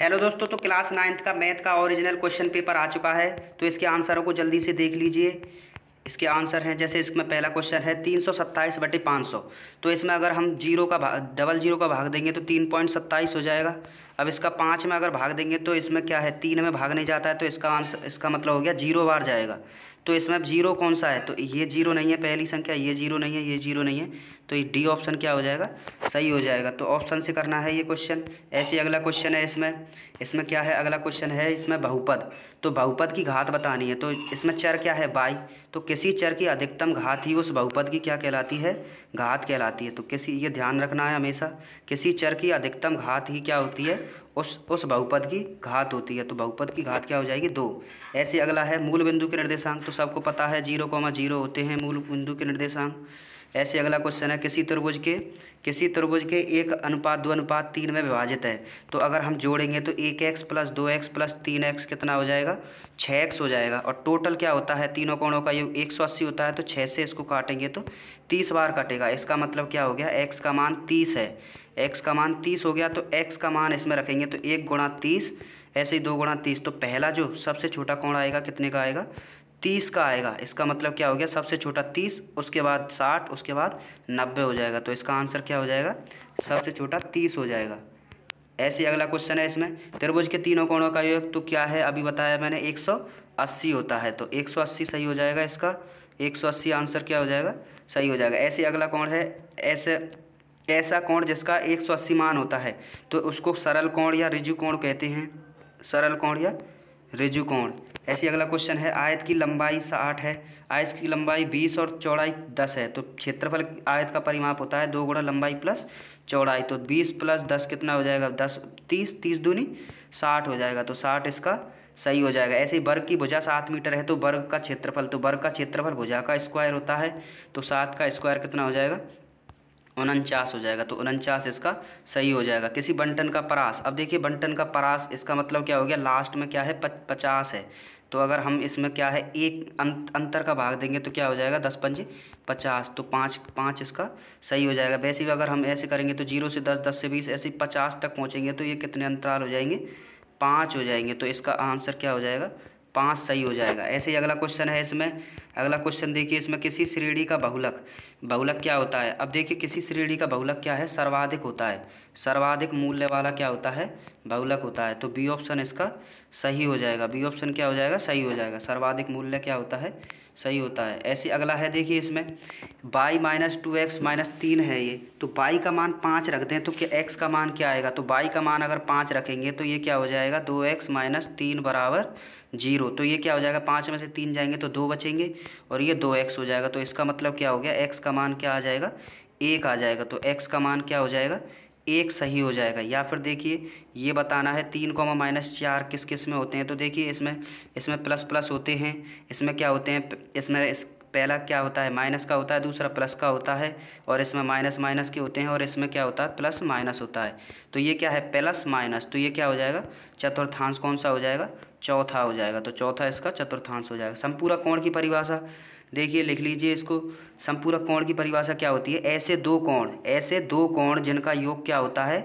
hello दोस्तों तो class ninth का मैथ का ओरिजिनल क्वेश्चन पेपर आ चुका है तो इसके आंसरों को जल्दी से देख लीजिए इसके आंसर हैं जैसे इसमें पहला क्वेश्चन है तीन सौ सत्ताईस बटे पाँच सौ तो इसमें अगर हम जीरो का भाग डबल जीरो का भाग देंगे तो तीन पॉइंट सत्ताईस हो जाएगा अब इसका पाँच में अगर भाग देंगे तो इसमें क्या है तीन में भाग नहीं जाता है तो इसका आंसर इसका मतलब हो गया जीरो बार जाएगा तो इसमें अब जीरो कौन सा है तो ये जीरो नहीं है पहली संख्या ये जीरो नहीं है ये जीरो नहीं है तो ये डी ऑप्शन क्या हो जाएगा सही हो जाएगा तो ऑप्शन से करना है ये क्वेश्चन ऐसे अगला क्वेश्चन है इसमें इसमें क्या है अगला क्वेश्चन है इसमें बहुपद तो बहुपद की घात बतानी है तो इसमें चर क्या है बाई तो किसी चर की अधिकतम घात ही उस बहुपद की क्या कहलाती है घात कहलाती है तो किसी ये ध्यान रखना है हमेशा किसी चर की अधिकतम घात ही क्या होती है उस उस बहुपद की घात होती है तो बहुपद की घात क्या हो जाएगी दो ऐसे अगला है मूल बिंदु के निर्देशांक तो सबको पता है जीरो कॉमा जीरो होते हैं मूल बिंदु के निर्देशांक ऐसे अगला क्वेश्चन है किसी त्रिभुज के किसी त्रिभुज के एक अनुपात दो अनुपात तीन में विभाजित है तो अगर हम जोड़ेंगे तो एक एक्स प्लस दो एक्स प्लस तीन एक्स कितना हो जाएगा छः एक्स हो जाएगा और टोटल क्या होता है तीनों कोणों का ये एक सौ अस्सी होता है तो छः से इसको काटेंगे तो तीस बार काटेगा इसका मतलब क्या हो गया एक्स का मान तीस है एक्स का मान तीस हो गया तो एक्स का मान इसमें रखेंगे तो एक गुणा तीस ऐसे ही दो गुणा तीस तो पहला जो सबसे छोटा कोण आएगा कितने का आएगा तीस का आएगा इसका मतलब क्या हो गया सबसे छोटा तीस उसके बाद साठ उसके बाद नब्बे हो जाएगा तो इसका आंसर क्या हो जाएगा सबसे छोटा तीस हो जाएगा ऐसे अगला क्वेश्चन है इसमें त्रिभुज के तीनों कोणों का योग तो क्या है अभी बताया मैंने 180 होता है तो 180 सही हो जाएगा इसका 180 आंसर क्या हो जाएगा सही हो जाएगा ऐसे अगला कोण है ऐसे ऐसा कोण जिसका 180 मान होता है तो उसको सरल कोण या रिजु कोण कहते हैं सरल कोण या रिजु कोण ऐसे अगला क्वेश्चन है आयत की लंबाई साठ है आयत की लंबाई बीस और चौड़ाई दस है तो क्षेत्रफल आयत का परिमाप होता है दो गुणा लंबाई प्लस चौड़ाई तो बीस प्लस दस कितना हो जाएगा दस तीस तीस दूनी साठ हो जाएगा तो साठ इसका सही हो जाएगा ऐसे वर्ग की भुजा सात मीटर है तो वर्ग का क्षेत्रफल तो वर्ग का क्षेत्रफल भुजा का स्क्वायर होता है तो सात का स्क्वायर कितना हो जाएगा उनचास हो जाएगा तो उनचास इसका सही हो जाएगा किसी बंटन का परास अब देखिए बंटन का परास इसका मतलब क्या हो गया लास्ट में क्या है पचास है तो अगर हम इसमें क्या है एक अंतर का भाग देंगे तो क्या हो जाएगा दस पंजे पचास तो पाँच पाँच इसका सही हो जाएगा वैसे भी अगर हम ऐसे करेंगे तो जीरो से दस दस से बीस ऐसे पचास तक पहुँचेंगे तो ये कितने अंतराल हो जाएंगे पाँच हो जाएंगे तो इसका आंसर क्या हो जाएगा पाँच सही हो जाएगा ऐसे ही अगला क्वेश्चन है इसमें अगला क्वेश्चन देखिए इसमें किसी श्रेणी का बहुलक बहुलक क्या होता है अब देखिए किसी श्रेणी का बहुलक क्या है सर्वाधिक होता है सर्वाधिक मूल्य वाला क्या होता है बहुलक होता है तो बी ऑप्शन इसका सही हो जाएगा बी ऑप्शन क्या हो जाएगा सही हो जाएगा सर्वाधिक मूल्य क्या होता है सही होता है ऐसे अगला है देखिए इसमें by minus two x minus तीन है ये तो बाई का मान पाँच रख दें तो क्या एक्स का मान क्या आएगा तो बाई का मान अगर पाँच रखेंगे तो ये क्या हो जाएगा दो एक्स माइनस तीन बराबर जीरो तो ये क्या हो जाएगा पाँच में से तीन जाएंगे तो दो बचेंगे और ये दो एक्स हो जाएगा तो इसका मतलब क्या हो गया एक्स का मान क्या आ जाएगा एक आ जाएगा तो एक्स का मान क्या हो जाएगा एक सही हो जाएगा या फिर देखिए ये बताना है तीन कॉमा माइनस चार किस किस में होते हैं तो देखिए इसमें इसमें प्लस प्लस होते हैं इसमें क्या होते हैं इसमें इस पहला क्या होता है माइनस का होता है दूसरा प्लस का होता है और इसमें माइनस माइनस के होते हैं और इसमें क्या होता है प्लस माइनस होता है तो ये क्या है प्लस माइनस तो ये क्या हो जाएगा चतुर्थांश कौन सा हो जाएगा चौथा हो जाएगा तो चौथा इसका चतुर्थांश हो जाएगा समपूरा कोण की परिभाषा देखिए लिख लीजिए इसको संपूरक कोण की परिभाषा क्या होती है ऐसे दो कोण ऐसे दो कोण जिनका योग क्या होता है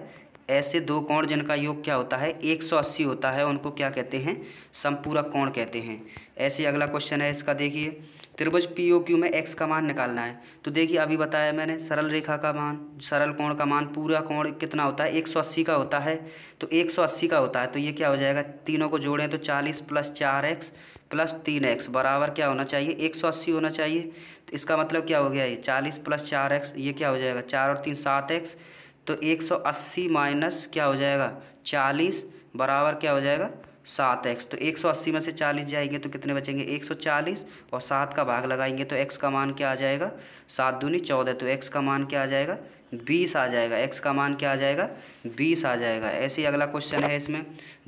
ऐसे दो कोण जिनका योग क्या होता है 180 होता है उनको क्या कहते हैं संपूरक कोण कहते हैं ऐसे अगला क्वेश्चन है इसका देखिए त्रिभुज पी ओ क्यू में एक्स का मान निकालना है तो देखिए अभी बताया मैंने सरल रेखा का मान सरल कोण का मान पूरा कोण कितना होता है एक सौ अस्सी का होता है तो एक सौ अस्सी का होता है तो ये क्या हो जाएगा तीनों को जोड़ें तो चालीस प्लस चार एक्स प्लस तीन एक्स बराबर क्या होना चाहिए एक सौ अस्सी होना चाहिए तो इसका मतलब क्या हो गया ये चालीस प्लस चार एक्स ये क्या हो जाएगा चार और तीन सात एक्स तो एक सौ अस्सी माइनस क्या हो जाएगा चालीस बराबर क्या हो जाएगा सात एक्स तो एक सौ अस्सी में से चालीस जाएंगे तो कितने बचेंगे एक सौ चालीस और सात का भाग लगाएंगे तो एक्स का मान क्या आ जाएगा सात दूनी चौदह तो एक्स का मान क्या आ जाएगा बीस आ जाएगा एक्स का मान क्या आ जाएगा बीस आ जाएगा ऐसे ही अगला क्वेश्चन है इसमें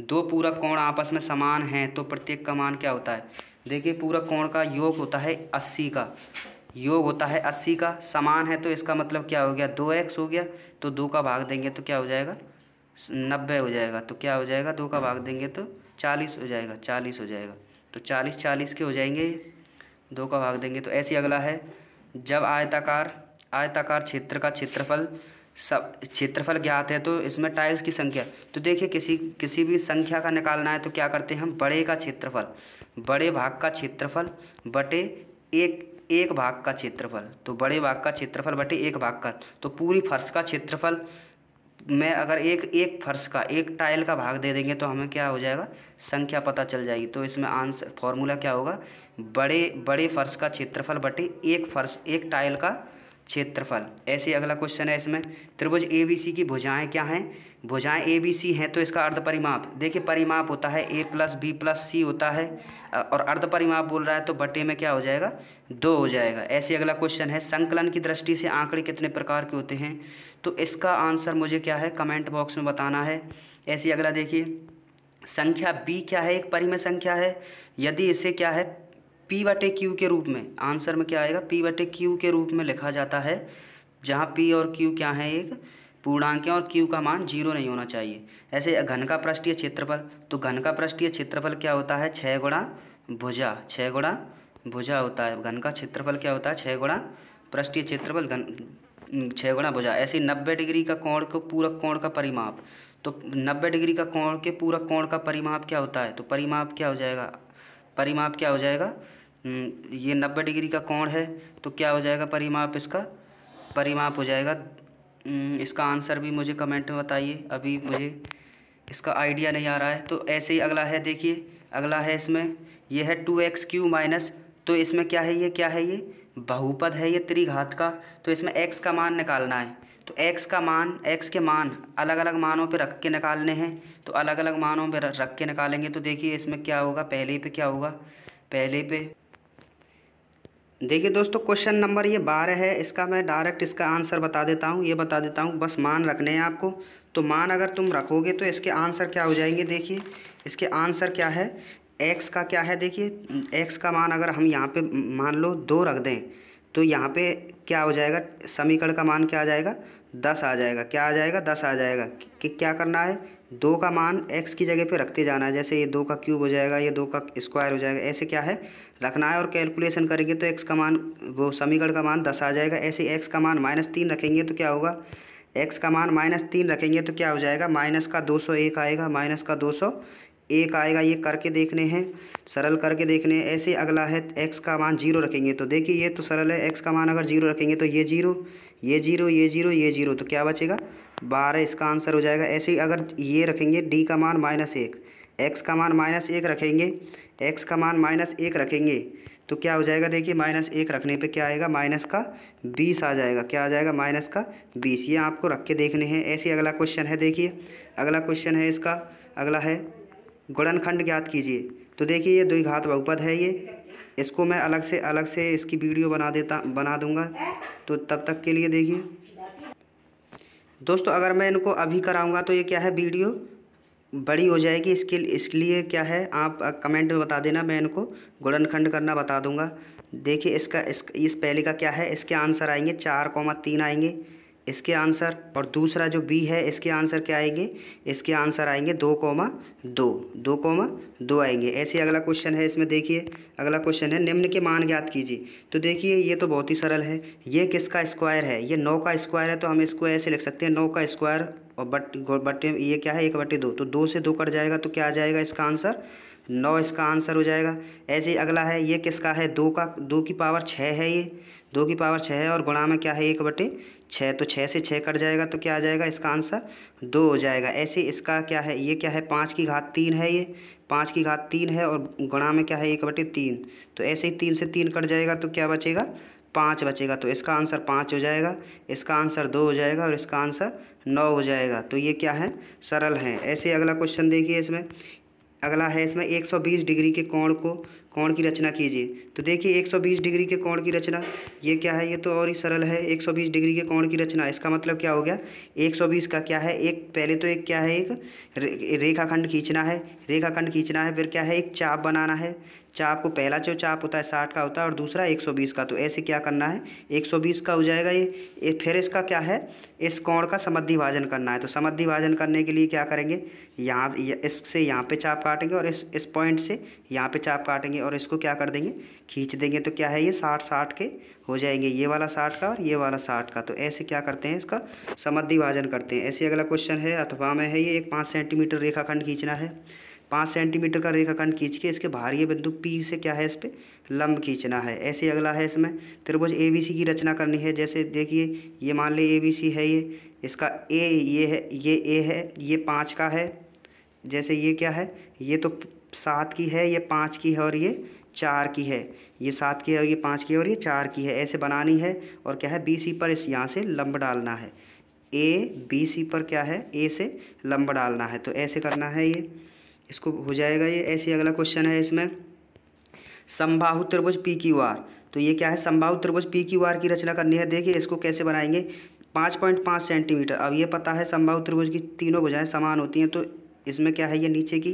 दो पूरक कोण आपस में समान हैं तो प्रत्येक का मान क्या होता है देखिए पूरक कोण का योग होता है अस्सी का योग होता है अस्सी का समान है तो इसका मतलब क्या हो गया दो एक्स हो गया तो दो का भाग देंगे तो क्या हो जाएगा नब्बे हो जाएगा तो क्या हो जाएगा दो का भाग देंगे तो चालीस हो जाएगा चालीस हो जाएगा तो चालीस चालीस के हो जाएंगे दो का भाग देंगे तो ऐसे अगला है जब आयताकार आयताकार क्षेत्र का क्षेत्रफल सब क्षेत्रफल ज्ञात है तो इसमें टाइल्स की संख्या तो देखिए किसी किसी भी संख्या का निकालना है तो क्या करते हैं हम बड़े का क्षेत्रफल बड़े भाग का क्षेत्रफल बटे एक एक भाग का क्षेत्रफल तो बड़े भाग का क्षेत्रफल बटे एक भाग का तो पूरी फर्श का क्षेत्रफल में अगर एक एक फर्श का एक टाइल का भाग दे देंगे तो हमें क्या हो जाएगा संख्या पता चल जाएगी तो इसमें आंसर फॉर्मूला क्या होगा बड़े बड़े फर्श का क्षेत्रफल बटे एक फर्श एक टाइल का क्षेत्रफल ऐसे अगला क्वेश्चन है इसमें त्रिभुज ए बी सी की भुजाएँ क्या हैं भुजाएं ए बी सी हैं तो इसका अर्ध परिमाप देखिए परिमाप होता है a plus b plus c होता है और अर्ध परिमाप बोल रहा है तो बटे में क्या हो जाएगा दो हो जाएगा ऐसे अगला क्वेश्चन है संकलन की दृष्टि से आंकड़े कितने प्रकार के होते हैं तो इसका आंसर मुझे क्या है कमेंट बॉक्स में बताना है ऐसे अगला देखिए संख्या बी क्या है एक परिमय संख्या है यदि इसे क्या है पी बटे क्यू के रूप में आंसर में क्या आएगा पी बटे क्यू के रूप में लिखा जाता है जहाँ पी और क्यू क्या है एक पूर्णांक और क्यू का मान जीरो नहीं होना चाहिए ऐसे घन का पृष्ठीय क्षेत्रफल तो घन का पृष्ठीय क्षेत्रफल क्या होता है छः गुणा भुजा छः गुणा भुजा होता है घन का क्षेत्रफल क्या होता है छः गुणा पृष्ठीय क्षेत्रफल घन छः गुणा भुजा ऐसे नब्बे डिग्री का कोण को पूरक कोण का परिमाप तो नब्बे डिग्री का कोण के पूरक कोण का परिमाप क्या होता है तो परिमाप क्या हो जाएगा परिमाप क्या हो जाएगा ये नब्बे डिग्री का कोण है तो क्या हो जाएगा परिमाप इसका परिमाप हो जाएगा हम्म, इसका आंसर भी मुझे कमेंट में बताइए अभी मुझे इसका आइडिया नहीं आ रहा है तो ऐसे ही अगला है देखिए अगला है इसमें यह है टू एक्स क्यू माइनस तो इसमें क्या है ये क्या है ये बहुपद है ये त्रिघात का तो इसमें x का मान निकालना है तो x का मान x के मान अलग अलग मानों पे रख के निकालने हैं तो अलग अलग मानों पे रख के निकालेंगे तो देखिए इसमें क्या होगा पहले पे क्या होगा पहले पे देखिए दोस्तों क्वेश्चन नंबर ये बारह है इसका मैं डायरेक्ट इसका आंसर बता देता हूँ ये बता देता हूँ बस मान रखने हैं आपको तो मान अगर तुम रखोगे तो इसके आंसर क्या हो जाएंगे देखिए इसके आंसर क्या है एक्स का क्या है देखिए एक्स का मान अगर हम यहाँ पे मान लो दो रख दें तो यहाँ पे क्या हो जाएगा समीकरण का मान क्या आ जाएगा दस आ जाएगा क्या आ जाएगा दस आ जाएगा कि क्या करना है दो का मान एक्स की जगह पे रखते जाना है जैसे ये दो का क्यूब हो जाएगा ये दो का स्क्वायर हो जाएगा ऐसे क्या है रखना है और कैलकुलेशन करेंगे तो एक्स का मान वो समीकरण का मान दस आ जाएगा ऐसे एक्स का मान माइनस तीन रखेंगे तो क्या होगा एक्स का मान माइनस तीन रखेंगे तो क्या हो जाएगा माइनस का दो सौ एक आएगा माइनस का दो सौ एक आएगा ये करके देखने हैं सरल करके देखने हैं ऐसे अगला है एक्स का मान जीरो रखेंगे तो देखिए ये तो सरल है एक्स का मान अगर जीरो रखेंगे तो ये जीरो ये जीरो ये जीरो ये जीरो तो क्या बचेगा बारह इसका आंसर हो जाएगा ऐसे ही अगर ये रखेंगे डी का मान माइनस एक एक्स का मान माइनस एक रखेंगे एक्स का मान माइनस एक रखेंगे तो क्या हो जाएगा देखिए माइनस एक रखने पे क्या आएगा माइनस का बीस आ जाएगा क्या आ जाएगा माइनस का बीस ये आपको रख के देखने हैं ऐसे अगला क्वेश्चन है देखिए अगला क्वेश्चन है इसका अगला है गुणनखंड ज्ञात कीजिए तो देखिए ये द्विघात बहुपद है ये इसको मैं अलग से अलग से इसकी वीडियो बना देता बना दूंगा तो तब तक के लिए देखिए दोस्तों अगर मैं इनको अभी कराऊंगा तो ये क्या है वीडियो बड़ी हो जाएगी इसके इसलिए क्या है आप कमेंट में बता देना मैं इनको गुड़नखंड करना बता दूंगा देखिए इसका इस इस पहले का क्या है इसके आंसर आएंगे चार कौमा तीन आएंगे इसके आंसर और दूसरा जो बी है इसके आंसर क्या आएंगे इसके आंसर आएंगे दो कोमा दो दो कोमा दो आएंगे ऐसे अगला क्वेश्चन है इसमें देखिए अगला क्वेश्चन है निम्न के मान ज्ञात कीजिए तो देखिए ये तो बहुत ही सरल है ये किसका स्क्वायर है ये नौ का स्क्वायर है तो हम इसको ऐसे लिख सकते हैं नौ का स्क्वायर और बट बटे ये क्या है एक बटे दो तो दो से दो कट जाएगा तो क्या आ जाएगा इसका आंसर नौ इसका आंसर हो जाएगा ऐसे अगला है ये किसका है दो का दो की पावर छः है ये दो की पावर छः है और गुणा में क्या है एक बटे छः तो छः से छः कट जाएगा तो क्या आ जाएगा इसका आंसर दो हो जाएगा ऐसे इसका क्या है ये क्या है पाँच की घात तीन है ये पाँच की घात तीन है और गुणा में क्या है एक बटे तीन तो ऐसे ही तीन से तीन कट जाएगा तो क्या बचेगा पाँच बचेगा तो इसका आंसर पाँच हो जाएगा इसका आंसर दो हो जाएगा और इसका आंसर नौ हो जाएगा तो ये क्या है सरल है ऐसे अगला क्वेश्चन देखिए इसमें अगला है इसमें बीस डिग्री के कोण को कोण की रचना कीजिए तो देखिए 120 डिग्री के कोण की रचना ये क्या है ये तो और ही सरल है 120 डिग्री के कोण की रचना इसका मतलब क्या हो गया 120 का क्या है एक पहले तो एक क्या है एक रेखाखंड खींचना है रेखाखंड खींचना है फिर क्या है एक चाप बनाना है चाप को पहला जो चाप होता है साठ का होता है और दूसरा एक सौ बीस का तो ऐसे क्या करना है एक सौ बीस का हो जाएगा ये फिर इसका क्या है इस कोण का समद्धि भाजन करना है तो समद्धि भाजन करने के लिए क्या करेंगे यहाँ इससे यहाँ पे चाप काटेंगे और इस इस पॉइंट से यहाँ पे चाप काटेंगे और इसको क्या कर देंगे खींच देंगे तो क्या है ये साठ साठ के हो जाएंगे ये वाला साठ का और ये वाला साठ का तो ऐसे क्या करते हैं इसका समद्धि भाजन करते हैं ऐसे अगला क्वेश्चन है अथवा में है ये एक पाँच सेंटीमीटर रेखाखंड खींचना है पाँच सेंटीमीटर का रेखाखंड खींच के इसके बाहरी बिंदु पी से क्या है इस पर लंब खींचना है ऐसे अगला है इसमें त्रिभुज ए बी सी की रचना करनी है जैसे देखिए ये मान ली ए बी सी है ये इसका ए ये है ये ए है ये पाँच का है जैसे ये क्या है ये तो सात की है ये पाँच की है और ये चार की है ये सात की है और ये पाँच की है और ये चार की है ऐसे बनानी है और क्या है बी सी पर इस यहाँ से लंब डालना है ए बी सी पर क्या है ए से लंब डालना है तो ऐसे करना है ये इसको हो जाएगा ये ऐसे अगला क्वेश्चन है इसमें संभाहु त्रिभुज पी क्यू आर तो ये क्या है संभाहु त्रिभुज पी क्यू आर की रचना करनी है देखिए इसको कैसे बनाएंगे पाँच पॉइंट पाँच सेंटीमीटर अब ये पता है संभाहु त्रिभुज की तीनों भुजाएं समान होती हैं तो इसमें क्या है ये नीचे की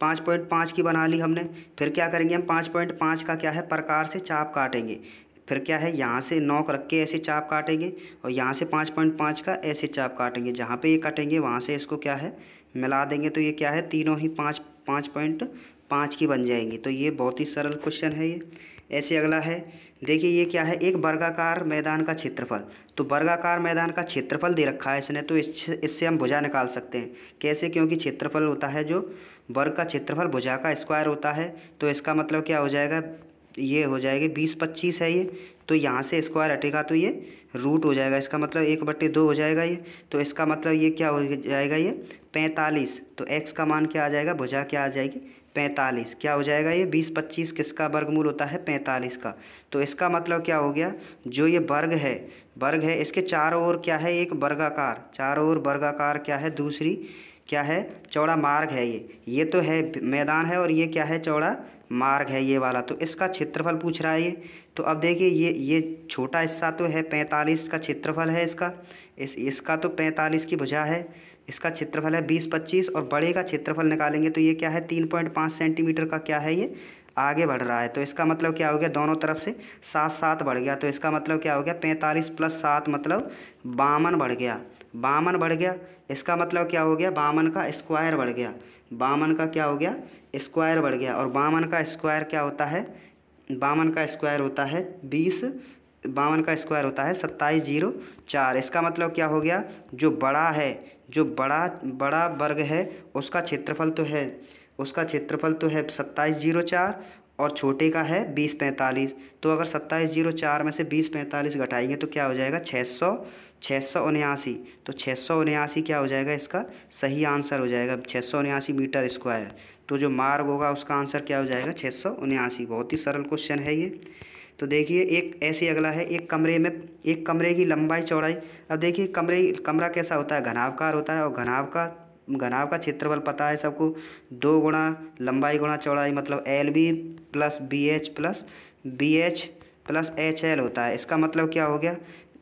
पाँच पॉइंट पाँच की बना ली हमने फिर क्या करेंगे हम पाँच पॉइंट पाँच का क्या है प्रकार से चाप काटेंगे फिर क्या है यहाँ से नौक रख के ऐसे चाप काटेंगे और यहाँ से पाँच पॉइंट पाँच का ऐसे चाप काटेंगे जहाँ पे ये काटेंगे वहाँ से इसको क्या है मिला देंगे तो ये क्या है तीनों ही पाँच पाँच पॉइंट पाँच की बन जाएंगी तो ये बहुत ही सरल क्वेश्चन है ये ऐसे अगला है देखिए ये क्या है एक वर्गाकार मैदान का क्षेत्रफल तो वर्गाकार मैदान का क्षेत्रफल दे रखा है इसने तो इससे हम भुजा निकाल सकते हैं कैसे क्योंकि क्षेत्रफल होता है जो वर्ग का क्षेत्रफल भुजा का स्क्वायर होता है तो इसका मतलब क्या हो जाएगा ये हो जाएगी बीस पच्चीस है ये तो यहाँ से स्क्वायर हटेगा तो ये रूट हो जाएगा इसका मतलब एक बट्टे दो हो जाएगा ये तो इसका मतलब ये क्या हो जाएगा ये पैंतालीस तो एक्स का मान क्या आ जाएगा भुजा क्या आ जाएगी पैंतालीस क्या हो जाएगा ये बीस पच्चीस किसका वर्गमूल होता है पैंतालीस का तो इसका मतलब क्या हो गया जो ये वर्ग है वर्ग है इसके चारों ओर क्या है एक वर्गाकार चारों ओर वर्गाकार क्या है दूसरी क्या है चौड़ा मार्ग है ये ये तो है मैदान है और ये क्या है चौड़ा मार्ग है ये वाला तो इसका क्षेत्रफल पूछ रहा है ये तो अब देखिए ये ये छोटा हिस्सा तो है पैंतालीस का क्षेत्रफल है इसका इस इसका तो पैंतालीस की भुजा है इसका क्षेत्रफल है बीस पच्चीस और बड़े का क्षेत्रफल निकालेंगे तो ये क्या है तीन पॉइंट पाँच सेंटीमीटर का क्या है ये आगे बढ़ रहा है तो इसका मतलब क्या हो गया दोनों तरफ से सात सात बढ़ गया तो इसका मतलब क्या हो गया पैंतालीस प्लस सात मतलब बावन बढ़ गया बामन बढ़ गया इसका मतलब क्या हो गया बामन का स्क्वायर बढ़ गया बामन का क्या हो गया स्क्वायर बढ़ गया और बामन का स्क्वायर क्या होता है बामन का स्क्वायर होता है बीस बावन का स्क्वायर होता है सत्ताईस जीरो चार इसका मतलब क्या हो गया जो बड़ा है जो बड़ा बड़ा वर्ग है उसका क्षेत्रफल तो है उसका क्षेत्रफल तो है सत्ताईस जीरो चार और छोटे का है बीस पैंतालीस तो अगर सत्ताईस जीरो चार में से बीस पैंतालीस घटाएंगे तो क्या हो जाएगा छः सौ छः सौ उन्यासी तो छः सौ उन्यासी क्या हो जाएगा इसका सही आंसर हो जाएगा छः सौ उन्यासी मीटर स्क्वायर तो जो मार्ग होगा उसका आंसर क्या हो जाएगा छः सौ उन्यासी बहुत ही सरल क्वेश्चन है ये तो देखिए एक ऐसे अगला है एक कमरे में एक कमरे की लंबाई चौड़ाई अब देखिए कमरे कमरा कैसा होता है घनावकार होता है और घनाव का घनाव का क्षेत्रफल पता है सबको दो गुणा लंबाई गुणा चौड़ाई मतलब l b plus b h plus b h plus h l होता है इसका मतलब क्या हो गया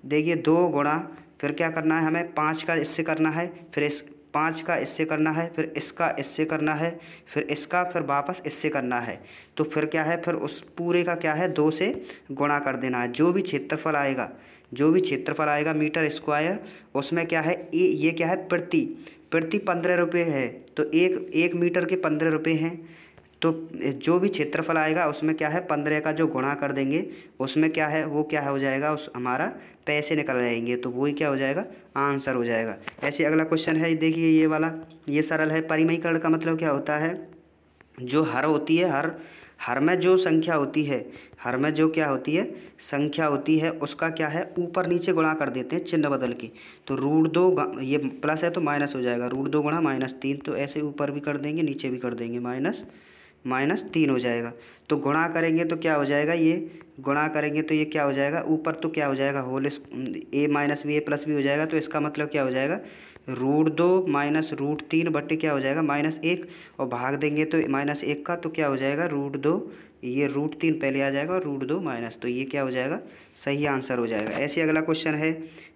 देखिए दो गुणा फिर क्या करना है हमें पाँच का इससे करना है फिर इस पाँच का इससे करना है फिर इसका इससे करना है फिर इसका फिर वापस इससे करना है तो फिर क्या है फिर उस पूरे का क्या है दो से गुणा कर देना है जो भी क्षेत्रफल आएगा जो भी क्षेत्रफल आएगा मीटर स्क्वायर उसमें क्या है ए ये क्या है प्रति प्रति पंद्रह रुपये है तो एक एक मीटर के पंद्रह रुपये हैं तो जो भी क्षेत्रफल आएगा उसमें क्या है पंद्रह का जो गुणा कर देंगे उसमें क्या है वो क्या हो जाएगा उस हमारा पैसे निकल जाएंगे तो वही क्या हो जाएगा आंसर हो जाएगा ऐसे अगला क्वेश्चन है देखिए ये वाला ये सरल है परिमयीकरण का मतलब क्या होता है जो हर होती है हर हर में जो संख्या होती है हर में जो क्या होती है संख्या होती है उसका क्या है ऊपर नीचे गुणा कर देते हैं चिन्ह बदल के तो रूट दो ये प्लस है तो माइनस हो जाएगा रूट दो गुणा माइनस तीन तो ऐसे ऊपर भी कर देंगे नीचे भी कर देंगे माइनस माइनस तीन हो जाएगा तो गुणा करेंगे तो क्या हो जाएगा ये गुणा करेंगे तो ये क्या हो जाएगा ऊपर तो क्या हो जाएगा whole a minus b a plus b हो जाएगा तो इसका मतलब क्या हो जाएगा रूट दो माइनस रूट तीन बट्टे क्या हो जाएगा माइनस एक और भाग देंगे तो माइनस एक का तो क्या हो जाएगा रूट दो ये रूट तीन पहले आ जाएगा और रूट दो माइनस तो ये क्या हो जाएगा सही आंसर हो जाएगा ऐसे अगला क्वेश्चन है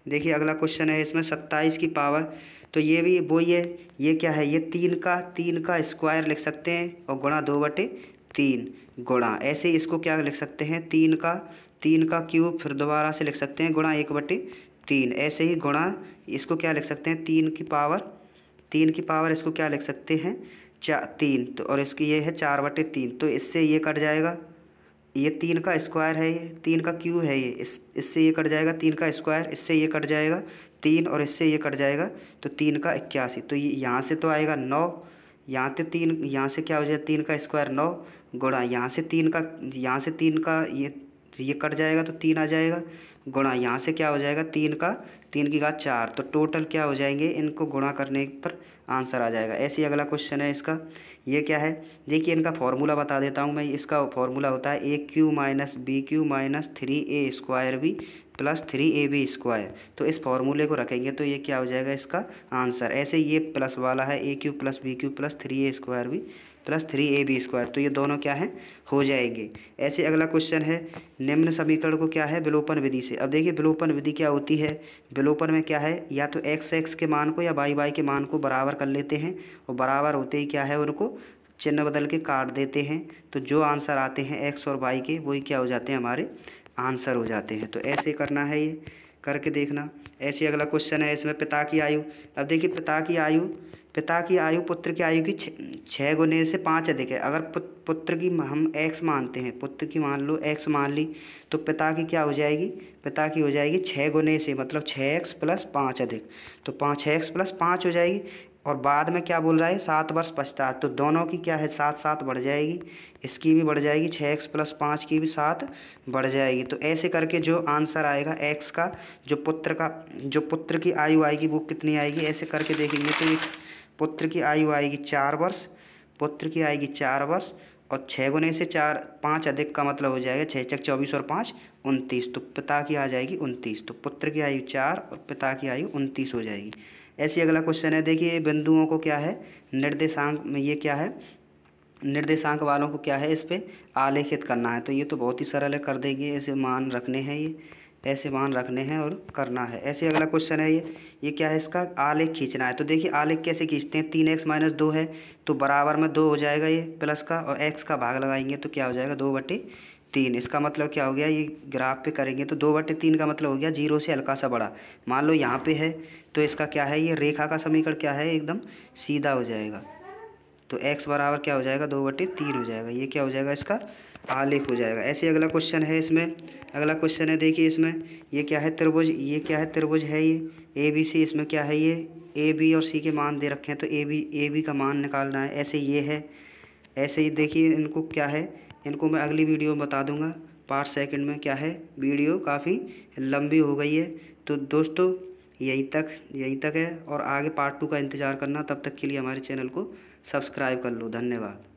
देखिए अगला क्वेश्चन है इसमें सत्ताईस की पावर तो ये भी वो ये ये क्या है ये तीन का तीन का स्क्वायर लिख सकते हैं और गुणा दो बटे तीन गुणा ऐसे इसको क्या लिख सकते हैं तीन का तीन का क्यूब फिर दोबारा से लिख सकते हैं गुणा एक बटे तीन ऐसे ही गुणा इसको क्या लिख सकते हैं तीन की पावर तीन की पावर इसको क्या लिख सकते हैं चा तीन तो और इसकी ये है चार बटे तीन तो इससे ये कट जाएगा ये तीन का स्क्वायर है ये तीन का क्यू है ये इस इससे ये कट जाएगा तीन का स्क्वायर इससे ये कट जाएगा तीन और इससे ये कट जाएगा तो तीन का इक्यासी तो ये यहाँ से तो आएगा नौ यहाँ तो तीन यहाँ से क्या हो जाएगा तीन का स्क्वायर नौ गुणा यहाँ से तीन का यहाँ से तीन का ये ये कट जाएगा तो तीन आ जाएगा गुणा यहाँ से क्या हो जाएगा तीन का तीन की घात चार तो टोटल क्या हो जाएंगे इनको गुणा करने पर आंसर आ जाएगा ऐसे अगला क्वेश्चन है इसका ये क्या है देखिए इनका फॉर्मूला बता देता हूँ मैं इसका फॉर्मूला होता है a cube minus b cube minus three a square b plus three a b square तो इस फॉर्मूले को रखेंगे तो ये क्या हो जाएगा इसका आंसर ऐसे ये प्लस वाला है a cube plus b cube plus three a square b plus three a b square तो ये दोनों क्या है हो जाएंगे ऐसे अगला क्वेश्चन है निम्न समीकरण को क्या है विलोपन विधि से अब देखिए विलोपन विधि क्या होती है विलोपन में क्या है या तो एक्स एक्स के मान को या वाई वाई के मान को बराबर कर लेते हैं और बराबर होते ही क्या है उनको चिन्ह बदल के काट देते हैं तो जो आंसर आते हैं एक्स और वाई के वही क्या हो जाते हैं हमारे आंसर हो जाते हैं तो ऐसे करना है ये करके देखना ऐसे अगला क्वेश्चन है इसमें पिता की आयु अब देखिए पिता की आयु पिता की आयु पुत्र की आयु की छः गुने से पाँच अधिक है अगर पुत्र की हम एक्स मानते हैं पुत्र की मान लो एक्स मान ली तो पिता की क्या हो जाएगी पिता की हो जाएगी छः गुने से मतलब छः एक्स प्लस पाँच अधिक तो पाँच छः एक्स प्लस पाँच हो जाएगी और बाद में क्या बोल रहा है सात वर्ष पश्चात तो दोनों की क्या है सात सात बढ़ जाएगी इसकी भी बढ़ जाएगी छः एक्स प्लस पाँच की भी सात बढ़ जाएगी तो ऐसे करके जो आंसर आएगा एक्स का जो पुत्र का जो पुत्र की आयु आएगी वो कितनी आएगी ऐसे करके देखेंगे तो ये पुत्र की आयु आएगी चार वर्ष पुत्र की आएगी चार वर्ष और छः गुने से चार पाँच अधिक का मतलब हो जाएगा छः चक चौबीस और पाँच उनतीस तो पिता की आ जाएगी उनतीस तो पुत्र की आयु चार और पिता की आयु उनतीस हो जाएगी ऐसे अगला क्वेश्चन है देखिए बिंदुओं को क्या है निर्देशांक में ये क्या है निर्देशांक वालों को क्या है इस पर आलेखित करना है तो ये तो बहुत ही सरल है कर देंगे ऐसे मान रखने हैं ये ऐसे बांध रखने हैं और करना है ऐसे अगला क्वेश्चन है ये ये क्या है इसका आलेख खींचना है तो देखिए आलेख कैसे खींचते हैं तीन एक्स माइनस दो है तो बराबर में दो हो जाएगा ये प्लस का और एक्स का भाग लगाएंगे तो क्या हो जाएगा दो बटे तीन इसका मतलब क्या हो गया ये ग्राफ पे करेंगे तो दो बटे तीन का मतलब हो गया जीरो से हल्का सा बड़ा मान लो यहाँ पे है तो इसका क्या है ये रेखा का समीकरण क्या है एकदम सीधा हो जाएगा तो एक्स बराबर क्या हो जाएगा दो बटे तीन हो जाएगा ये क्या हो जाएगा इसका आलेख हो जाएगा ऐसे अगला क्वेश्चन है इसमें अगला क्वेश्चन है देखिए इसमें ये क्या है त्रिभुज ये क्या है त्रिभुज है ये ए बी सी इसमें क्या है ये ए बी और सी के मान दे रखे हैं तो ए बी ए बी का मान निकालना है ऐसे ये है ऐसे ही देखिए इनको क्या है इनको मैं अगली वीडियो में बता दूंगा पाँच सेकंड में क्या है वीडियो काफ़ी लंबी हो गई है तो दोस्तों यहीं तक यहीं तक है और आगे पार्ट टू का इंतज़ार करना तब तक के लिए हमारे चैनल को सब्सक्राइब कर लो धन्यवाद